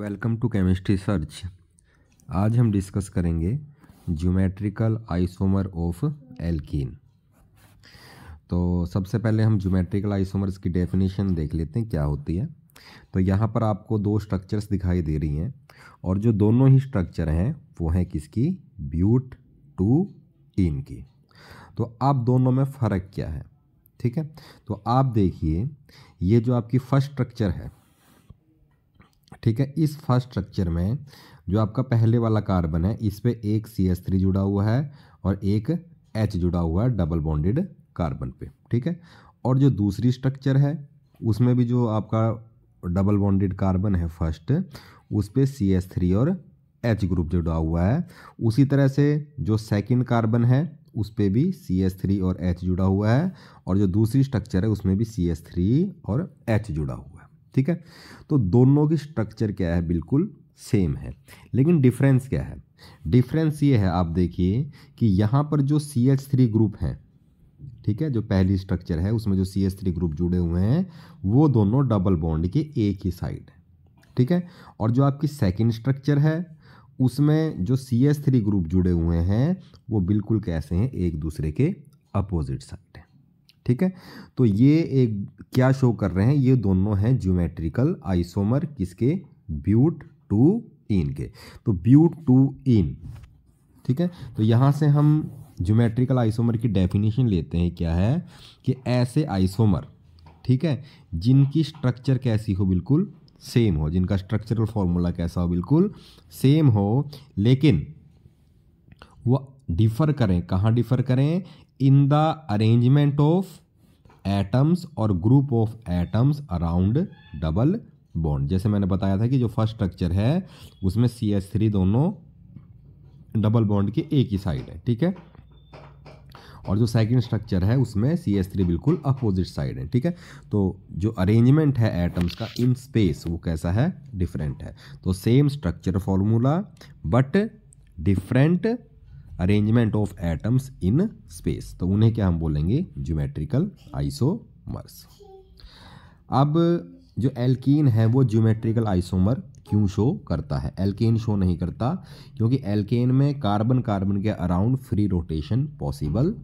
welcome to chemistry search आज हम discuss करेंगे ज्योमेट्रिकल आइसोमर ऑफ एल्कीन तो सबसे पहले हम ज्योमेट्रिकल आइसोमर्स की डेफिनेशन देख लेते हैं क्या होती है तो यहाँ पर आपको दो स्ट्रक्चर्स दिखाई दे रही हैं और जो दोनों ही स्ट्रक्चर हैं वो हैं किसकी ब्यूट टू टीन की तो आप दोनों में फ़र्क क्या है ठीक है तो आप देखिए ये जो आपकी फर्स्ट स्ट्रक्चर है ठीक है इस फर्स्ट स्ट्रक्चर में जो आपका पहले वाला कार्बन है इस पर एक सी एस थ्री जुड़ा हुआ है और एक एच जुड़ा हुआ है डबल बॉन्डेड कार्बन पे ठीक है और जो दूसरी स्ट्रक्चर है उसमें भी जो आपका डबल बॉन्डेड कार्बन है फर्स्ट उस पर सी एस थ्री और एच ग्रुप जुड़ा हुआ है उसी तरह से जो सेकेंड कार्बन है उस पर भी सी एस थ्री और एच जुड़ा हुआ है और जो दूसरी स्ट्रक्चर है उसमें भी सी एस थ्री और एच जुड़ा हुआ है ठीक है तो दोनों की स्ट्रक्चर क्या है बिल्कुल सेम है लेकिन डिफरेंस क्या है डिफरेंस ये है आप देखिए कि यहाँ पर जो सी एच थ्री ग्रुप हैं ठीक है जो पहली स्ट्रक्चर है उसमें जो सी एच थ्री ग्रुप जुड़े हुए हैं वो दोनों डबल बॉन्ड के एक ही साइड है ठीक है और जो आपकी सेकेंड स्ट्रक्चर है उसमें जो सी एच थ्री ग्रुप जुड़े हुए हैं वो बिल्कुल कैसे हैं एक दूसरे के अपोजिट साइड है ठीक है तो ये एक क्या शो कर रहे हैं ये दोनों हैं ज्योमेट्रिकल आइसोमर किसके ब्यूट टू इन के तो ब्यूट टू इन ठीक है तो यहाँ से हम ज्योमेट्रिकल आइसोमर की डेफिनेशन लेते हैं क्या है कि ऐसे आइसोमर ठीक है जिनकी स्ट्रक्चर कैसी हो बिल्कुल सेम हो जिनका स्ट्रक्चरल फॉर्मूला कैसा हो बिल्कुल सेम हो लेकिन वह डिफर करें कहाँ डिफर करें in the arrangement of atoms और group of atoms around double bond जैसे मैंने बताया था कि जो फर्स्ट स्ट्रक्चर है उसमें सी एस थ्री दोनों डबल बॉन्ड के एक ही साइड है ठीक है और जो सेकंड स्ट्रक्चर है उसमें सी एस थ्री बिल्कुल अपोजिट साइड है ठीक है तो जो अरेंजमेंट है एटम्स का इन स्पेस वो कैसा है डिफरेंट है तो same structure formula but different arrangement of atoms in space तो उन्हें क्या हम बोलेंगे ज्योमेट्रिकल आइसोमर्स अब जो एल्कीन है वो ज्योमेट्रिकल आइसोमर क्यों शो करता है एल्केन शो नहीं करता क्योंकि एल्केन में कार्बन कार्बन के अराउंड फ्री रोटेशन पॉसिबल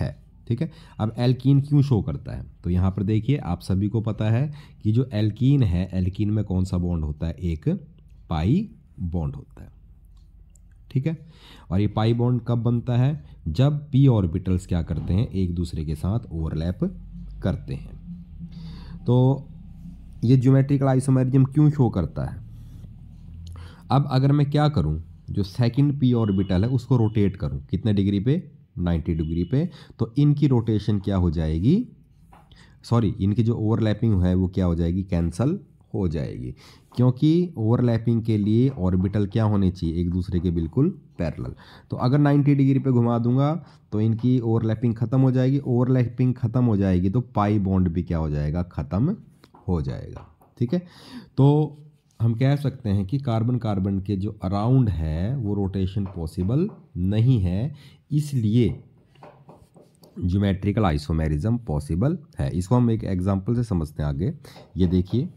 है ठीक है अब एल्कीन क्यों शो करता है तो यहाँ पर देखिए आप सभी को पता है कि जो एल्कीन है एल्कीन में कौन सा बॉन्ड होता है एक पाई बॉन्ड होता है ठीक है और ये पाई बॉन्ड कब बनता है जब पी ऑर्बिटल्स क्या करते हैं एक दूसरे के साथ ओवरलैप करते हैं तो ये ज्योमेट्रिकल आइसोमेरिज्म क्यों शो करता है अब अगर मैं क्या करूं जो सेकंड पी ऑर्बिटल है उसको रोटेट करूं कितने डिग्री पे 90 डिग्री पे तो इनकी रोटेशन क्या हो जाएगी सॉरी इनकी जो ओवरलैपिंग है वो क्या हो जाएगी कैंसल हो जाएगी क्योंकि ओवरलैपिंग के लिए ऑर्बिटल क्या होने चाहिए एक दूसरे के बिल्कुल पैरेलल तो अगर 90 डिग्री पे घुमा दूंगा तो इनकी ओवरलैपिंग ख़त्म हो जाएगी ओवरलैपिंग ख़त्म हो जाएगी तो पाई बॉन्ड भी क्या हो जाएगा ख़त्म हो जाएगा ठीक है तो हम कह सकते हैं कि कार्बन कार्बन के जो अराउंड है वो रोटेशन पॉसिबल नहीं है इसलिए ज्योमेट्रिकल आइसोमेरिज्म पॉसिबल है इसको हम एक एग्जांपल से समझते हैं आगे ये देखिए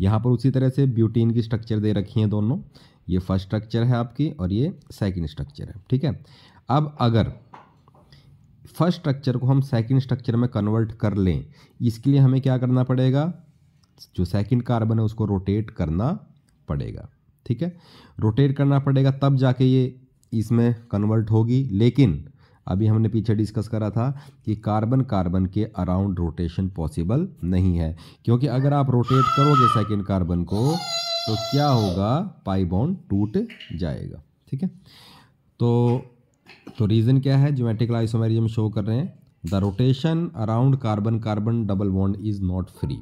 यहाँ पर उसी तरह से ब्यूटीन की स्ट्रक्चर दे रखी हैं दोनों ये फर्स्ट स्ट्रक्चर है आपकी और ये सेकेंड स्ट्रक्चर है ठीक है अब अगर फर्स्ट स्ट्रक्चर को हम सेकेंड स्ट्रक्चर में कन्वर्ट कर लें इसके लिए हमें क्या करना पड़ेगा जो सेकेंड कार्बन है उसको रोटेट करना पड़ेगा ठीक है रोटेट करना पड़ेगा तब जाके ये इसमें कन्वर्ट होगी लेकिन अभी हमने पीछे डिस्कस करा था कि कार्बन कार्बन के अराउंड रोटेशन पॉसिबल नहीं है क्योंकि अगर आप रोटेट करोगे सेकेंड कार्बन को तो क्या होगा पाई बॉन्ड टूट जाएगा ठीक है तो तो रीज़न क्या है ज्योमेट्रिकल आइसोमेरिज्म शो कर रहे हैं the rotation around carbon carbon double bond is not free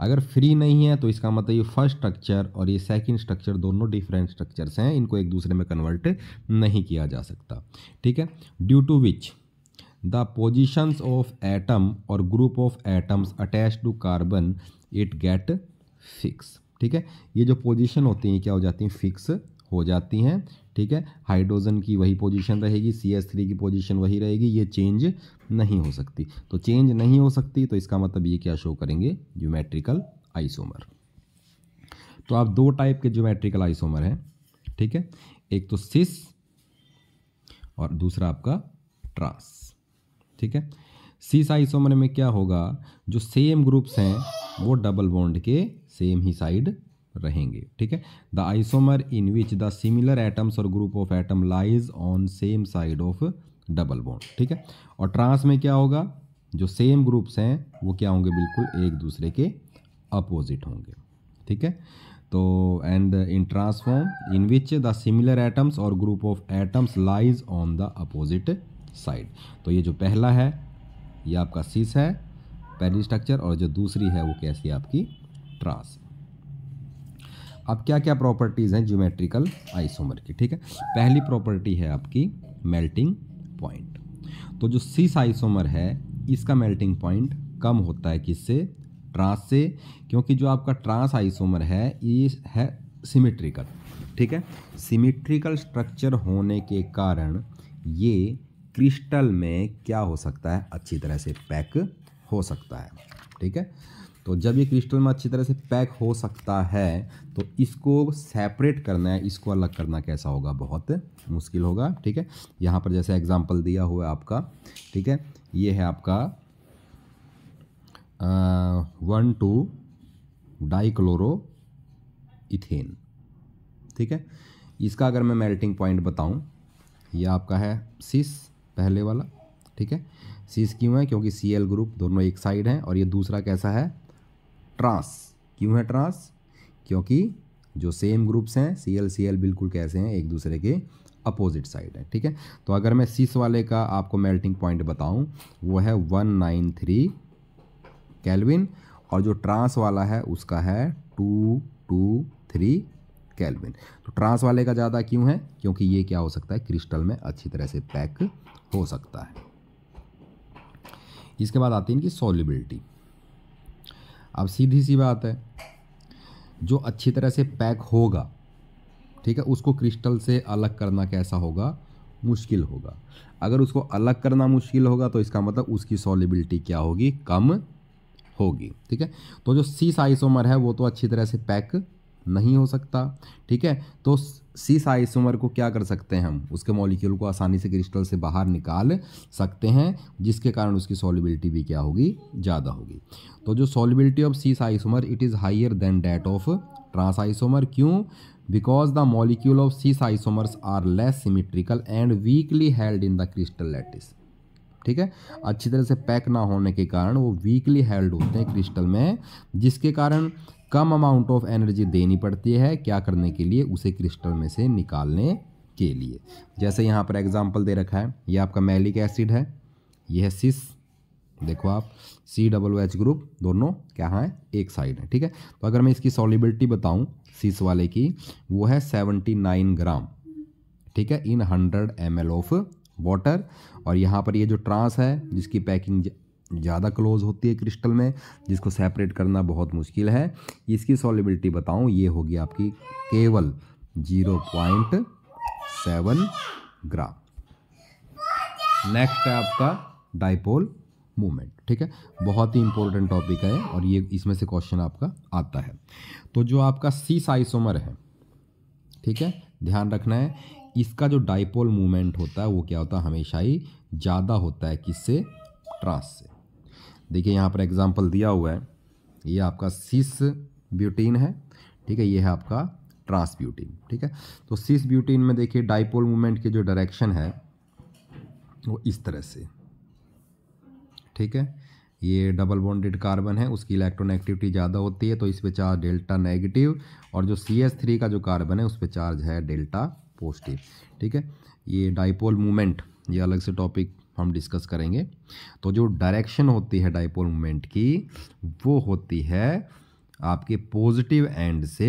अगर फ्री नहीं है तो इसका मतलब ये फर्स्ट स्ट्रक्चर और ये सेकंड स्ट्रक्चर दोनों डिफरेंट स्ट्रक्चर्स हैं इनको एक दूसरे में कन्वर्ट नहीं किया जा सकता ठीक है due to which the positions of atom और group of atoms attach to carbon it get fix ठीक है ये जो पोजिशन होती हैं क्या हो जाती हैं फिक्स हो जाती हैं ठीक है हाइड्रोजन की वही पोजीशन रहेगी सी एस थ्री की पोजीशन वही रहेगी ये चेंज नहीं हो सकती तो चेंज नहीं हो सकती तो इसका मतलब ये क्या शो करेंगे ज्योमेट्रिकल आइसोमर तो आप दो टाइप के ज्योमेट्रिकल आइसोमर हैं ठीक है एक तो सिस और दूसरा आपका ट्रांस ठीक है सिस आइसोमर में क्या होगा जो सेम ग्रुप्स हैं वो डबल बॉन्ड के सेम ही साइड रहेंगे ठीक है the isomer in which the similar atoms और group of atom lies on same side of double bond ठीक है और ट्रांस में क्या होगा जो सेम ग्रुप्स हैं वो क्या होंगे बिल्कुल एक दूसरे के अपोजिट होंगे ठीक है तो and in trans form in which the similar atoms और group of atoms lies on the opposite side तो ये जो पहला है ये आपका सीस है पहली स्ट्रक्चर और जो दूसरी है वो कैसी है आपकी ट्रांस अब क्या क्या प्रॉपर्टीज़ हैं ज्योमेट्रिकल आइसोमर की ठीक है पहली प्रॉपर्टी है आपकी मेल्टिंग पॉइंट तो जो सीस आइसोमर है इसका मेल्टिंग पॉइंट कम होता है किससे ट्रांस से क्योंकि जो आपका ट्रांस आइसोमर है ये है सिमेट्रिकल ठीक है सिमेट्रिकल स्ट्रक्चर होने के कारण ये क्रिस्टल में क्या हो सकता है अच्छी तरह से पैक हो सकता है ठीक है तो जब ये क्रिस्टल में अच्छी तरह से पैक हो सकता है तो इसको सेपरेट करना है इसको अलग करना कैसा होगा बहुत मुश्किल होगा ठीक है यहाँ पर जैसे एग्जाम्पल दिया हुआ है आपका ठीक है ये है आपका वन टू डाइक्लोरो इथेन ठीक है इसका अगर मैं मेल्टिंग पॉइंट बताऊँ ये आपका है सिस पहले वाला ठीक है सीस क्यों है क्योंकि सी एल ग्रुप दोनों एक साइड हैं और ये दूसरा कैसा है ट्रांस क्यों है ट्रांस क्योंकि जो सेम ग्रुप्स हैं सी एल सी एल बिल्कुल कैसे हैं एक दूसरे के अपोजिट साइड है ठीक है तो अगर मैं सीस वाले का आपको मेल्टिंग पॉइंट बताऊं वो है वन नाइन थ्री कैलविन और जो ट्रांस वाला है उसका है टू टू थ्री कैलविन तो ट्रांस वाले का ज़्यादा क्यों है क्योंकि ये क्या हो सकता है क्रिस्टल में अच्छी तरह से पैक हो सकता है इसके बाद आती है इनकी सॉलिबिलिटी अब सीधी सी बात है जो अच्छी तरह से पैक होगा ठीक है उसको क्रिस्टल से अलग करना कैसा होगा मुश्किल होगा अगर उसको अलग करना मुश्किल होगा तो इसका मतलब उसकी सॉलिबिलिटी क्या होगी कम होगी ठीक है तो जो सी साइसोमर है वो तो अच्छी तरह से पैक नहीं हो सकता ठीक है तो सी साइसोमर को क्या कर सकते हैं हम उसके मॉलिक्यूल को आसानी से क्रिस्टल से बाहर निकाल सकते हैं जिसके कारण उसकी सॉलिबिलिटी भी क्या होगी ज़्यादा होगी तो जो solubility of cis isomer it is higher than that of trans isomer क्यों because the molecule of cis isomers are less symmetrical and weakly held in the crystal lattice ठीक है अच्छी तरह से पैक ना होने के कारण वो वीकली हेल्ड होते हैं क्रिस्टल में जिसके कारण कम अमाउंट ऑफ एनर्जी देनी पड़ती है क्या करने के लिए उसे क्रिस्टल में से निकालने के लिए जैसे यहाँ पर एग्जाम्पल दे रखा है ये आपका मैलिक एसिड है यह है सिस देखो आप सी डबल एच ग्रुप दोनों क्या हैं एक साइड है ठीक है तो अगर मैं इसकी सॉलिबिलिटी बताऊं सीस वाले की वो है सेवनटी नाइन ग्राम ठीक है in hundred M L of water और यहाँ पर ये जो ट्रांस है जिसकी पैकिंग ज़्यादा क्लोज होती है क्रिस्टल में जिसको सेपरेट करना बहुत मुश्किल है इसकी सॉलिबिलिटी बताऊँ ये होगी आपकी केवल zero point seven gram next है आपका डाइपोल मूवमेंट ठीक है बहुत ही इंपॉर्टेंट टॉपिक है और ये इसमें से क्वेश्चन आपका आता है तो जो आपका सी साइसोमर है ठीक है ध्यान रखना है इसका जो डाइपोल मूवमेंट होता है वो क्या होता है हमेशा ही ज़्यादा होता है किससे ट्रांस से देखिए यहाँ पर एग्ज़ाम्पल दिया हुआ है ये आपका सिस ब्यूटीन है ठीक है ये है आपका ट्रांस ब्यूटीन ठीक है तो सिस ब्यूटीन में देखिए डाइपोल मूवमेंट की जो डायरेक्शन है वो इस तरह से ठीक है ये डबल बॉन्डेड कार्बन है उसकी इलेक्ट्रोनेगेटिविटी ज़्यादा होती है तो इस पर चार्ज डेल्टा नेगेटिव और जो सी एस थ्री का जो कार्बन है उस पर चार्ज है डेल्टा पॉजिटिव ठीक है ये डाइपोल मूवमेंट ये अलग से टॉपिक हम डिस्कस करेंगे तो जो डायरेक्शन होती है डाइपोल मोमेंट की वो होती है आपके पॉजिटिव एंड से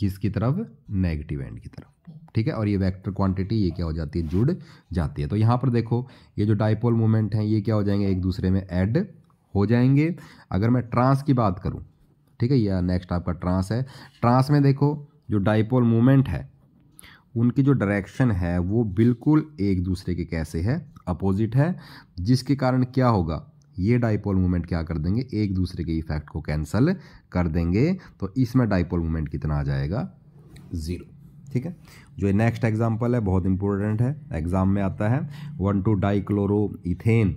किसकी तरफ नेगेटिव एंड की तरफ ठीक है और ये वेक्टर क्वांटिटी ये क्या हो जाती है जुड़ जाती है तो यहाँ पर देखो ये जो डाइपोल मोमेंट हैं ये क्या हो जाएंगे एक दूसरे में ऐड हो जाएंगे अगर मैं ट्रांस की बात करूँ ठीक है या नेक्स्ट आपका ट्रांस है ट्रांस में देखो जो डाइपोल मोमेंट है उनके जो डायरेक्शन है वो बिल्कुल एक दूसरे के कैसे है अपोजिट है जिसके कारण क्या होगा ये डाइपोल मोमेंट क्या कर देंगे एक दूसरे के इफेक्ट को कैंसिल कर देंगे तो इसमें डाइपोल मोमेंट कितना आ जाएगा ज़ीरो ठीक है जो नेक्स्ट एग्जाम्पल है बहुत इंपॉर्टेंट है एग्जाम में आता है वन टू डाइक्लोरो इथेन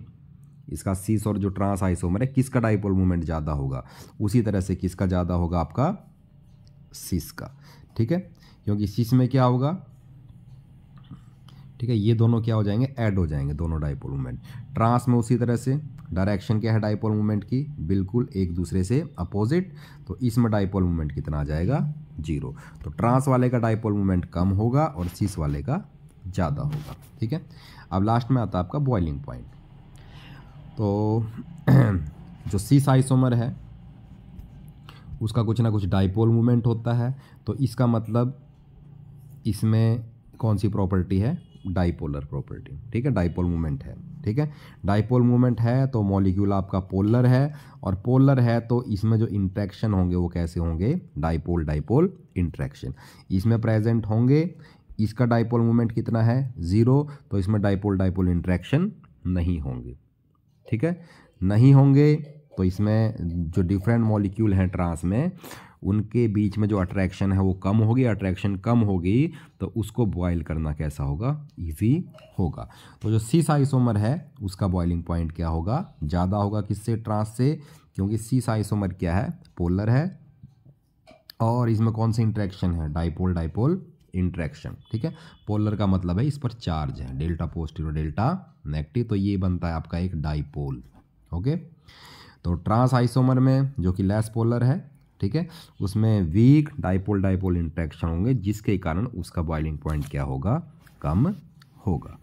इसका सीस और जो ट्रांस आइसोमर है किसका डाइपोल मोमेंट ज़्यादा होगा उसी तरह से किसका ज़्यादा होगा आपका सीस का ठीक है क्योंकि सिस में क्या होगा ठीक है ये दोनों क्या हो जाएंगे ऐड हो जाएंगे दोनों डाइपोल मूवमेंट ट्रांस में उसी तरह से डायरेक्शन क्या है डाइपोल मूवमेंट की बिल्कुल एक दूसरे से अपोजिट तो इसमें डाइपोल मूवमेंट कितना आ जाएगा जीरो तो ट्रांस वाले का डाइपोल मूवमेंट कम होगा और सिस वाले का ज़्यादा होगा ठीक है अब लास्ट में आता है आपका बॉइलिंग पॉइंट तो जो सिस आइसोमर है उसका कुछ ना कुछ डाइपोल मूवमेंट होता है तो इसका मतलब इसमें कौन सी प्रॉपर्टी है डाइपोलर प्रॉपर्टी ठीक है डाइपोल मूवमेंट है ठीक है डाइपोल मूवमेंट है तो मॉलिक्यूल आपका पोलर है और पोलर है तो इसमें जो इंट्रैक्शन होंगे वो कैसे होंगे डाइपोल डाइपोल इंट्रैक्शन इसमें प्रेजेंट होंगे इसका डाइपोल मूवमेंट कितना है ज़ीरो तो इसमें डाइपोल डाइपोल इंट्रैक्शन नहीं होंगे ठीक है नहीं होंगे तो इसमें जो डिफरेंट मॉलिक्यूल हैं ट्रांस में उनके बीच में जो अट्रैक्शन है वो कम होगी अट्रैक्शन कम होगी तो उसको बॉयल करना कैसा होगा ईजी होगा तो जो सीस आइसोमर है उसका बॉइलिंग पॉइंट क्या होगा ज़्यादा होगा किससे ट्रांस से क्योंकि सी साइसोमर क्या है पोलर है और इसमें कौन सी इंट्रैक्शन है डाइपोल डाइपोल इंट्रैक्शन ठीक है पोलर का मतलब है इस पर चार्ज है डेल्टा पॉजिटिव और डेल्टा नेगेटिव तो ये बनता है आपका एक डाइपोल ओके तो ट्रांस आइसोमर में जो कि लेस पोलर है ठीक है उसमें वीक डाइपोल डाइपोल इंट्रैक्शन होंगे जिसके कारण उसका बॉइलिंग पॉइंट क्या होगा कम होगा